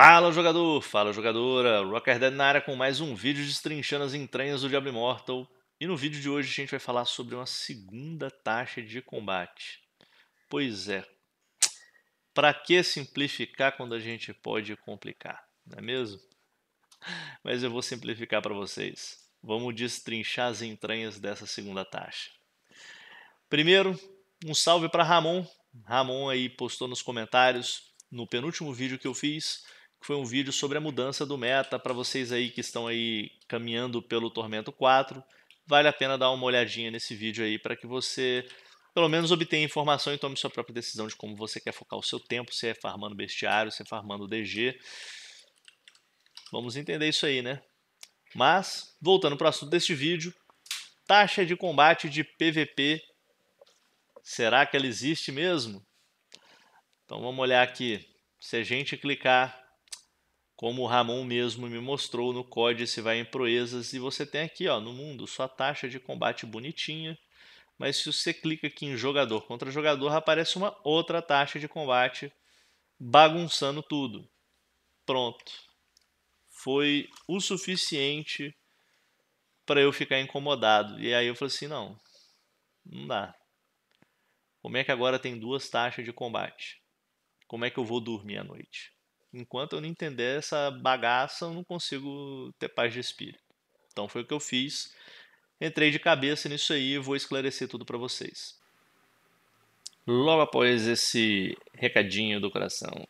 Fala jogador, fala jogadora, Rocker Dead na área com mais um vídeo destrinchando as entranhas do Diablo Immortal. E no vídeo de hoje a gente vai falar sobre uma segunda taxa de combate. Pois é, para que simplificar quando a gente pode complicar, não é mesmo? Mas eu vou simplificar para vocês. Vamos destrinchar as entranhas dessa segunda taxa. Primeiro, um salve para Ramon. Ramon aí postou nos comentários no penúltimo vídeo que eu fiz que foi um vídeo sobre a mudança do meta para vocês aí que estão aí caminhando pelo Tormento 4. Vale a pena dar uma olhadinha nesse vídeo aí para que você pelo menos obtenha informação e tome sua própria decisão de como você quer focar o seu tempo, se é farmando bestiário, se é farmando DG. Vamos entender isso aí, né? Mas, voltando para o assunto deste vídeo, taxa de combate de PVP, será que ela existe mesmo? Então vamos olhar aqui, se a gente clicar como o Ramon mesmo me mostrou no códice vai em proezas e você tem aqui ó no mundo sua taxa de combate bonitinha mas se você clica aqui em jogador contra jogador aparece uma outra taxa de combate bagunçando tudo pronto foi o suficiente para eu ficar incomodado e aí eu falei assim não não dá como é que agora tem duas taxas de combate como é que eu vou dormir à noite Enquanto eu não entender essa bagaça, eu não consigo ter paz de espírito. Então foi o que eu fiz. Entrei de cabeça nisso aí e vou esclarecer tudo para vocês. Logo após esse recadinho do coração.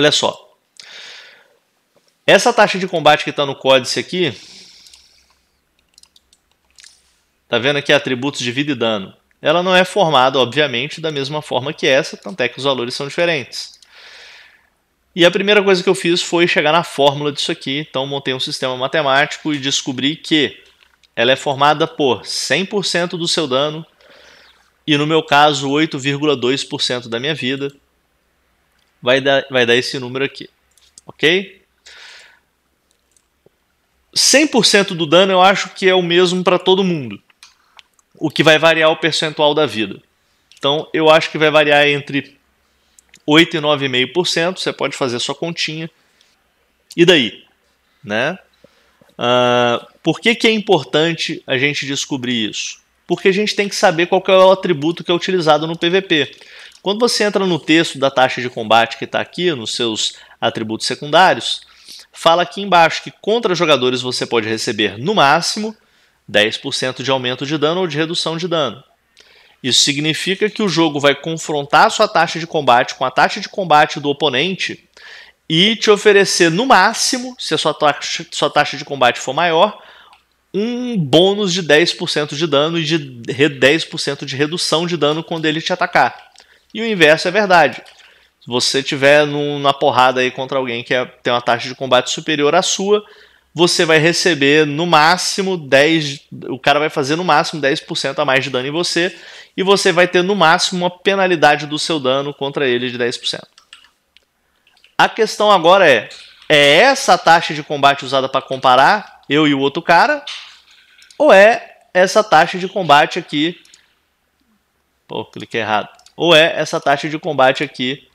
Olha só. Essa taxa de combate que está no códice aqui, tá vendo aqui atributos de vida e dano. Ela não é formada, obviamente, da mesma forma que essa, tanto é que os valores são diferentes. E a primeira coisa que eu fiz foi chegar na fórmula disso aqui, então montei um sistema matemático e descobri que ela é formada por 100% do seu dano e no meu caso 8,2% da minha vida vai dar, vai dar esse número aqui, ok? 100% do dano eu acho que é o mesmo para todo mundo, o que vai variar o percentual da vida. Então eu acho que vai variar entre 8 e 9,5%, você pode fazer sua continha. E daí? Né? Uh, por que, que é importante a gente descobrir isso? Porque a gente tem que saber qual é o atributo que é utilizado no PVP. Quando você entra no texto da taxa de combate que está aqui, nos seus atributos secundários, fala aqui embaixo que contra jogadores você pode receber, no máximo, 10% de aumento de dano ou de redução de dano. Isso significa que o jogo vai confrontar sua taxa de combate com a taxa de combate do oponente e te oferecer, no máximo, se a sua taxa, sua taxa de combate for maior, um bônus de 10% de dano e de 10% de redução de dano quando ele te atacar. E o inverso é verdade. Se você tiver num, na porrada aí contra alguém que é, tem uma taxa de combate superior à sua, você vai receber no máximo 10. O cara vai fazer no máximo 10% a mais de dano em você. E você vai ter no máximo uma penalidade do seu dano contra ele de 10%. A questão agora é: é essa taxa de combate usada para comparar eu e o outro cara? Ou é essa taxa de combate aqui? Pô, cliquei errado ou é essa taxa de combate aqui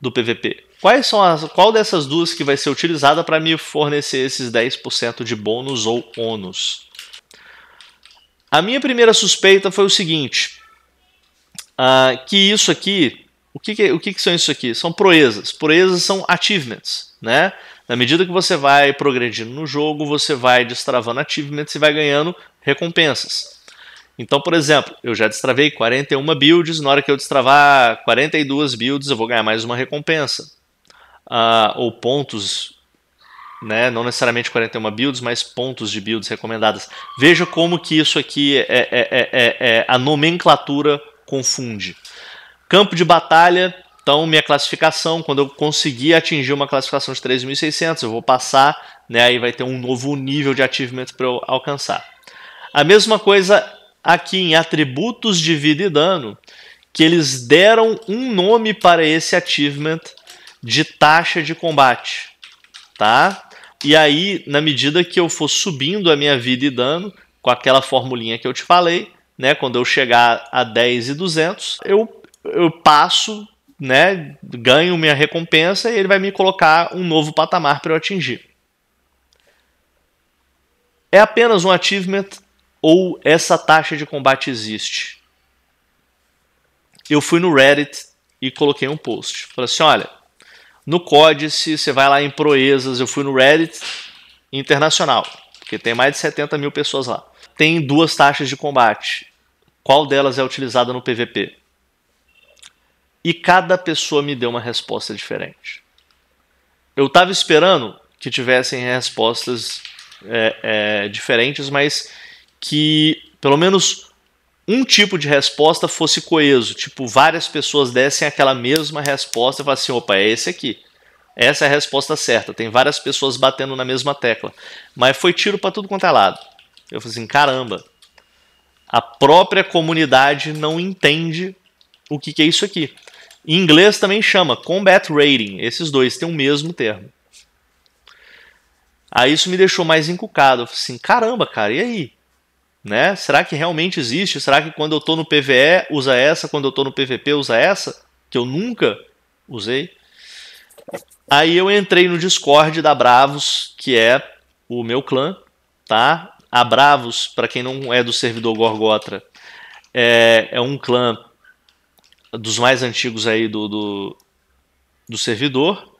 do PVP. Quais são as, qual dessas duas que vai ser utilizada para me fornecer esses 10% de bônus ou ônus? A minha primeira suspeita foi o seguinte, uh, que isso aqui, o, que, que o que, que são isso aqui? São proezas. Proezas são achievements, né? Na medida que você vai progredindo no jogo, você vai destravando achievements e vai ganhando recompensas. Então, por exemplo, eu já destravei 41 builds, na hora que eu destravar 42 builds, eu vou ganhar mais uma recompensa. Uh, ou pontos, né? não necessariamente 41 builds, mas pontos de builds recomendadas. Veja como que isso aqui, é, é, é, é a nomenclatura confunde. Campo de batalha, então, minha classificação, quando eu conseguir atingir uma classificação de 3.600, eu vou passar, né, aí vai ter um novo nível de achievement para eu alcançar. A mesma coisa aqui em atributos de vida e dano que eles deram um nome para esse achievement de taxa de combate, tá? E aí, na medida que eu for subindo a minha vida e dano, com aquela formulinha que eu te falei, né, quando eu chegar a 10 e 200, eu, eu passo, né, ganho minha recompensa e ele vai me colocar um novo patamar para eu atingir. É apenas um achievement ou essa taxa de combate existe? Eu fui no Reddit e coloquei um post. Falei assim: olha, no códice você vai lá em proezas. Eu fui no Reddit internacional, porque tem mais de 70 mil pessoas lá. Tem duas taxas de combate. Qual delas é utilizada no PVP? E cada pessoa me deu uma resposta diferente. Eu estava esperando que tivessem respostas é, é, diferentes, mas que pelo menos um tipo de resposta fosse coeso, tipo várias pessoas dessem aquela mesma resposta e falassem, assim, opa, é esse aqui. Essa é a resposta certa. Tem várias pessoas batendo na mesma tecla. Mas foi tiro para tudo quanto é lado. Eu falei assim, caramba, a própria comunidade não entende o que, que é isso aqui. Em inglês também chama combat rating. Esses dois têm o mesmo termo. Aí isso me deixou mais encucado. Eu falei assim, caramba, cara, e aí? Né? Será que realmente existe? Será que quando eu tô no PVE usa essa, quando eu tô no PVP usa essa? Que eu nunca usei. Aí eu entrei no Discord da Bravos, que é o meu clã, tá? A Bravos, para quem não é do servidor Gorgotra, é, é, um clã dos mais antigos aí do, do, do servidor.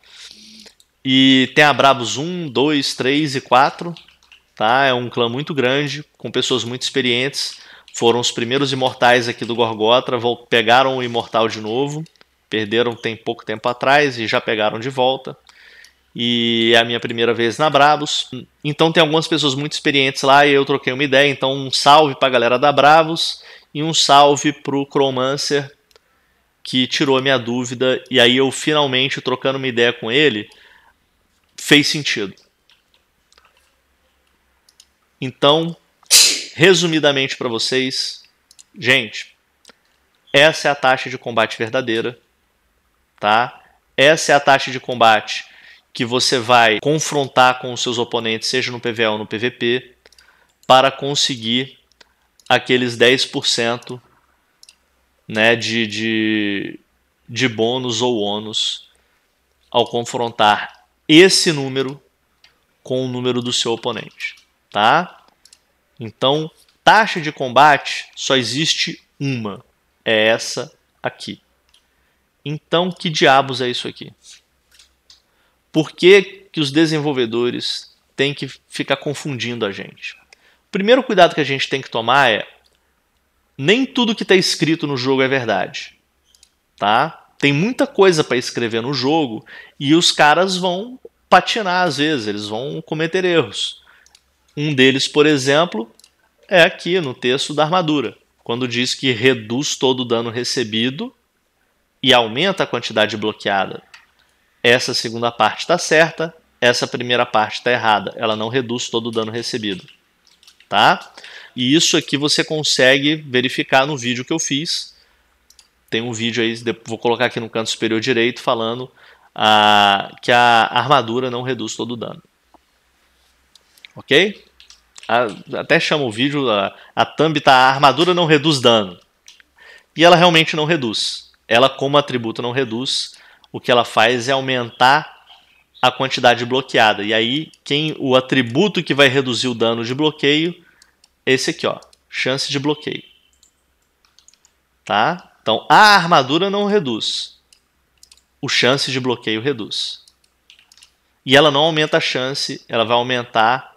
E tem a Bravos 1, 2, 3 e 4, Tá? É um clã muito grande, com pessoas muito experientes. Foram os primeiros imortais aqui do Gorgotra, pegaram o imortal de novo, perderam tem pouco tempo atrás e já pegaram de volta. E é a minha primeira vez na Bravos. Então tem algumas pessoas muito experientes lá e eu troquei uma ideia. Então um salve para a galera da Bravos e um salve para o Chromancer que tirou a minha dúvida. E aí eu finalmente, trocando uma ideia com ele, fez sentido. Então, resumidamente para vocês, gente, essa é a taxa de combate verdadeira, tá? Essa é a taxa de combate que você vai confrontar com os seus oponentes, seja no PVE ou no PVP, para conseguir aqueles 10% né, de, de, de bônus ou ônus ao confrontar esse número com o número do seu oponente tá? Então, taxa de combate só existe uma, é essa aqui. Então, que diabos é isso aqui? Por que, que os desenvolvedores têm que ficar confundindo a gente? O primeiro cuidado que a gente tem que tomar é nem tudo que está escrito no jogo é verdade, tá? Tem muita coisa para escrever no jogo e os caras vão patinar às vezes, eles vão cometer erros. Um deles, por exemplo, é aqui no texto da armadura, quando diz que reduz todo o dano recebido e aumenta a quantidade bloqueada. Essa segunda parte está certa, essa primeira parte está errada. Ela não reduz todo o dano recebido. Tá? E isso aqui você consegue verificar no vídeo que eu fiz. Tem um vídeo aí, vou colocar aqui no canto superior direito, falando ah, que a armadura não reduz todo o dano. Ok? A, até chama o vídeo, a, a thumb tá, a armadura não reduz dano. E ela realmente não reduz. Ela, como atributo, não reduz. O que ela faz é aumentar a quantidade bloqueada. E aí, quem o atributo que vai reduzir o dano de bloqueio, esse aqui, ó, chance de bloqueio. Tá? Então, a armadura não reduz. O chance de bloqueio reduz. E ela não aumenta a chance, ela vai aumentar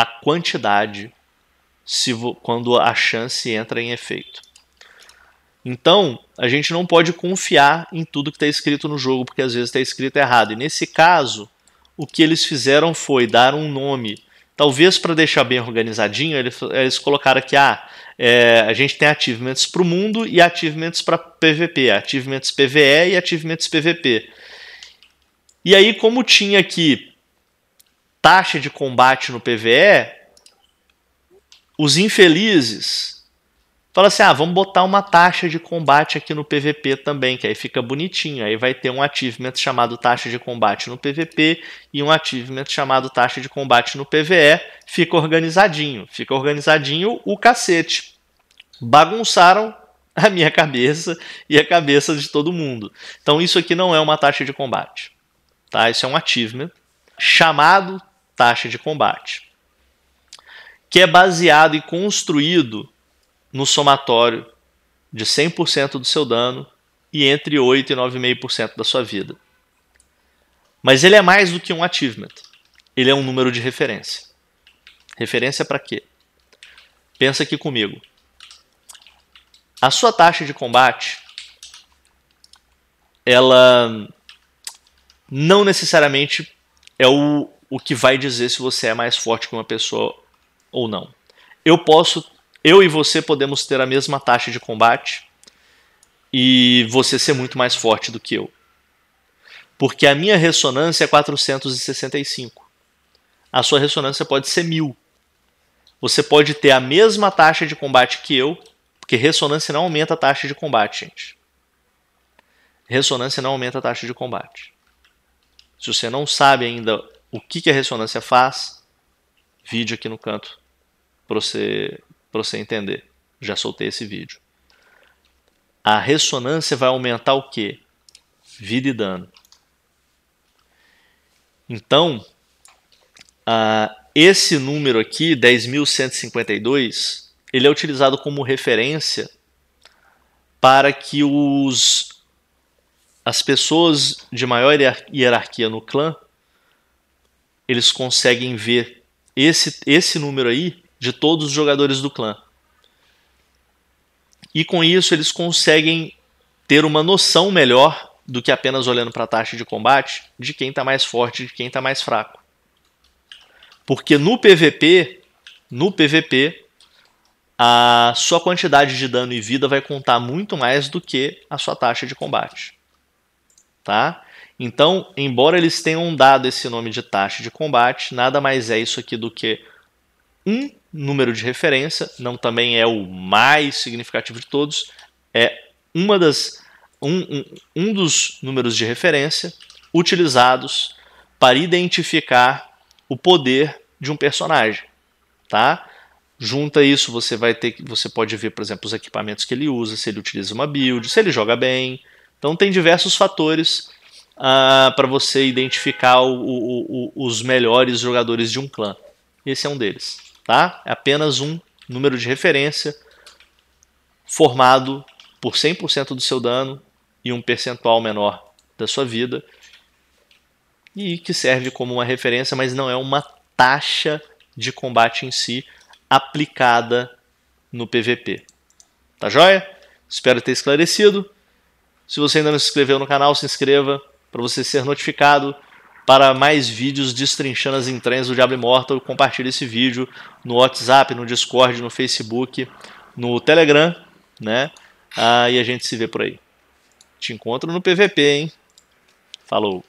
a quantidade se quando a chance entra em efeito. Então, a gente não pode confiar em tudo que está escrito no jogo, porque às vezes está escrito errado. E nesse caso, o que eles fizeram foi dar um nome. Talvez para deixar bem organizadinho, eles colocaram aqui: ah, é, a gente tem achievements para o mundo e achievements para PVP, achievements PVE e achievements PVP. E aí, como tinha aqui taxa de combate no PVE, os infelizes falam assim: ah, vamos botar uma taxa de combate aqui no PVP também, que aí fica bonitinho. Aí vai ter um achievement chamado taxa de combate no PVP e um achievement chamado taxa de combate no PVE. Fica organizadinho, fica organizadinho o cacete. Bagunçaram a minha cabeça e a cabeça de todo mundo. Então isso aqui não é uma taxa de combate. Tá? Isso é um achievement chamado taxa de combate, que é baseado e construído no somatório de 100% do seu dano e entre 8 e 9,5% da sua vida. Mas ele é mais do que um achievement. Ele é um número de referência. Referência para quê? Pensa aqui comigo. A sua taxa de combate ela não necessariamente é o o que vai dizer se você é mais forte que uma pessoa ou não. Eu posso, eu e você podemos ter a mesma taxa de combate e você ser muito mais forte do que eu. Porque a minha ressonância é 465. A sua ressonância pode ser 1000. Você pode ter a mesma taxa de combate que eu, porque ressonância não aumenta a taxa de combate, gente. Ressonância não aumenta a taxa de combate. Se você não sabe ainda o que, que a ressonância faz, vídeo aqui no canto para você, você entender. Já soltei esse vídeo. A ressonância vai aumentar o quê? Vida e dano. Então, uh, esse número aqui, 10.152, ele é utilizado como referência para que os, as pessoas de maior hierarquia no clã eles conseguem ver esse, esse número aí de todos os jogadores do clã. E com isso eles conseguem ter uma noção melhor do que apenas olhando para a taxa de combate de quem está mais forte, e de quem está mais fraco. Porque no PVP, no PVP, a sua quantidade de dano e vida vai contar muito mais do que a sua taxa de combate. Tá? Então, embora eles tenham dado esse nome de taxa de combate, nada mais é isso aqui do que um número de referência, não também é o mais significativo de todos, é uma das, um, um, um dos números de referência utilizados para identificar o poder de um personagem, tá? Junta isso, você vai ter você pode ver, por exemplo, os equipamentos que ele usa, se ele utiliza uma build, se ele joga bem. Então tem diversos fatores uh, ah, para você identificar o, o, o, os melhores jogadores de um clã. Esse é um deles, tá? É apenas um número de referência formado por 100% do seu dano e um percentual menor da sua vida e que serve como uma referência, mas não é uma taxa de combate em si aplicada no PVP. Tá joia? Espero ter esclarecido. Se você ainda não se inscreveu no canal, se inscreva para você ser notificado para mais vídeos destrinchando as entranhas do Diablo Immortal. Compartilhe esse vídeo no WhatsApp, no Discord, no Facebook, no Telegram, né? Ah, e a gente se vê por aí. Te encontro no PVP, hein? Falou!